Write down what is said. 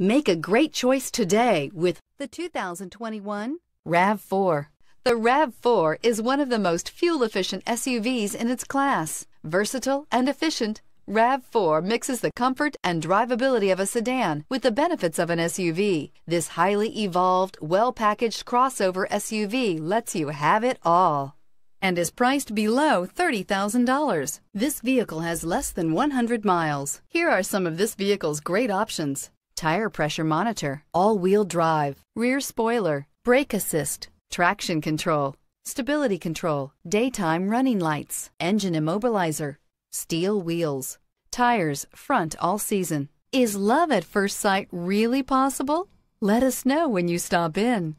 Make a great choice today with the 2021 RAV4. The RAV4 is one of the most fuel-efficient SUVs in its class. Versatile and efficient, RAV4 mixes the comfort and drivability of a sedan with the benefits of an SUV. This highly evolved, well-packaged crossover SUV lets you have it all and is priced below $30,000. This vehicle has less than 100 miles. Here are some of this vehicle's great options tire pressure monitor, all-wheel drive, rear spoiler, brake assist, traction control, stability control, daytime running lights, engine immobilizer, steel wheels, tires front all season. Is love at first sight really possible? Let us know when you stop in.